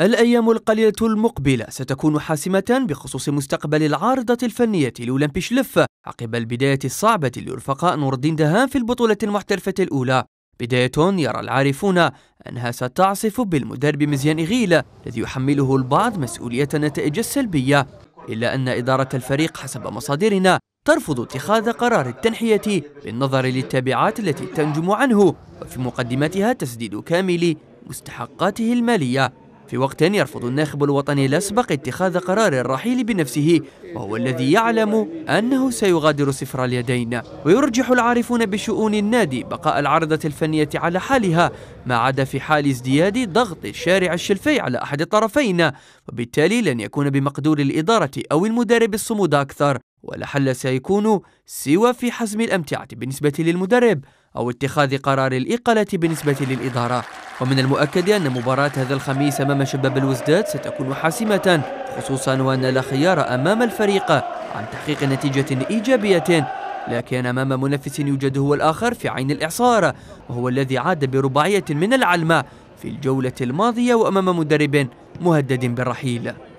الأيام القليلة المقبلة ستكون حاسمة بخصوص مستقبل العارضة الفنية لأولمبيش لفة عقب البداية الصعبة لرفقاء نور الدين دهان في البطولة المحترفة الأولى بداية يرى العارفون أنها ستعصف بالمدرب مزيان إغيلة الذي يحمله البعض مسؤولية النتائج السلبية إلا أن إدارة الفريق حسب مصادرنا ترفض اتخاذ قرار التنحية بالنظر للتبعات التي تنجم عنه وفي مقدمتها تسديد كامل مستحقاته المالية في وقت يرفض الناخب الوطني الأسبق اتخاذ قرار الرحيل بنفسه وهو الذي يعلم أنه سيغادر صفر اليدين ويرجح العارفون بشؤون النادي بقاء العرضة الفنية على حالها ما عدا في حال ازدياد ضغط الشارع الشلفي على أحد الطرفين وبالتالي لن يكون بمقدور الإدارة أو المدرب الصمود أكثر ولحل سيكون سوى في حزم الأمتعة بالنسبة للمدرب أو اتخاذ قرار الإقالة بالنسبة للإدارة ومن المؤكد أن مباراة هذا الخميس أمام شباب الوزداد ستكون حاسمة خصوصا وأن لا خيار أمام الفريق عن تحقيق نتيجة إيجابية لكن أمام منافس يوجد هو الآخر في عين الإعصار وهو الذي عاد برباعية من العلمة في الجولة الماضية وأمام مدرب مهدد بالرحيل